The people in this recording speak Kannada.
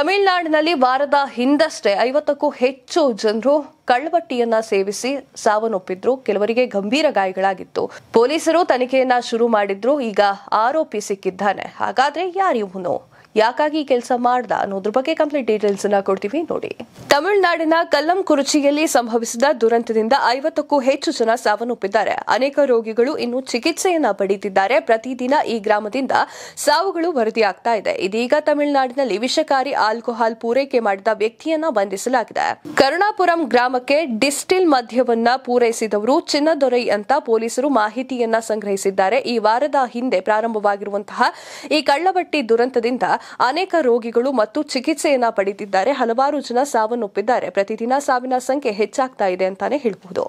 ತಮಿಳುನಾಡಿನಲ್ಲಿ ವಾರದ ಹಿಂದಷ್ಟೇ ಐವತ್ತಕ್ಕೂ ಹೆಚ್ಚು ಜನರು ಕಳ್ಳಬಟ್ಟಿಯನ್ನ ಸೇವಿಸಿ ಸಾವನ್ನೊಪ್ಪಿದ್ರು ಕೆಲವರಿಗೆ ಗಂಭೀರ ಗಾಯಗಳಾಗಿತ್ತು ಪೊಲೀಸರು ತನಿಖೆಯನ್ನ ಶುರು ಮಾಡಿದ್ರು ಈಗ ಆರೋಪಿ ಸಿಕ್ಕಿದ್ದಾನೆ ಹಾಗಾದ್ರೆ ಯಾರಿವನು ಯಾಕಾಗಿ ಈ ಕೆಲಸ ಮಾಡ್ದ ಅನ್ನೋದ್ರ ಬಗ್ಗೆ ಕಂಪ್ಲೀಟ್ ಡೀಟೇಲ್ಸ್ ಅನ್ನ ಕೊಡ್ತೀವಿ ನೋಡಿ ತಮಿಳುನಾಡಿನ ಕಲ್ಲಂ ಕುರುಚಿಯಲ್ಲಿ ಸಂಭವಿಸಿದ ದುರಂತದಿಂದ ಐವತ್ತಕ್ಕೂ ಹೆಚ್ಚು ಜನ ಸಾವನ್ನಪ್ಪಿದ್ದಾರೆ ಅನೇಕ ರೋಗಿಗಳು ಇನ್ನು ಚಿಕಿತ್ಸೆಯನ್ನ ಪಡೆಯುತ್ತಿದ್ದಾರೆ ಪ್ರತಿದಿನ ಈ ಗ್ರಾಮದಿಂದ ಸಾವುಗಳು ವರದಿಯಾಗ್ತಾ ಇದೆ ಇದೀಗ ತಮಿಳುನಾಡಿನಲ್ಲಿ ವಿಷಕಾರಿ ಆಲ್ಕೋಹಾಲ್ ಪೂರೈಕೆ ಮಾಡಿದ ವ್ಯಕ್ತಿಯನ್ನ ಬಂಧಿಸಲಾಗಿದೆ ಕರುಣಾಪುರಂ ಗ್ರಾಮಕ್ಕೆ ಡಿಸ್ಟಿಲ್ ಮದ್ಯವನ್ನ ಪೂರೈಸಿದವರು ಚಿನ್ನದೊರೈ ಅಂತ ಪೊಲೀಸರು ಮಾಹಿತಿಯನ್ನ ಸಂಗ್ರಹಿಸಿದ್ದಾರೆ ಈ ವಾರದ ಹಿಂದೆ ಪ್ರಾರಂಭವಾಗಿರುವಂತಹ ಈ ಕಳ್ಳಬಟ್ಟಿ ದುರಂತದಿಂದ ಅನೇಕ ರೋಗಿಗಳು ಮತ್ತು ಚಿಕಿತ್ಸೆಯನ್ನ ಪಡೆದಿದ್ದಾರೆ ಹಲವಾರು ಜನ ಸಾವನ್ನಪ್ಪಿದ್ದಾರೆ ಪ್ರತಿದಿನ ಸಾವಿನ ಸಂಖ್ಯೆ ಹೆಚ್ಚಾಗ್ತಾ ಇದೆ ಅಂತಾನೆ ಹೇಳಬಹುದು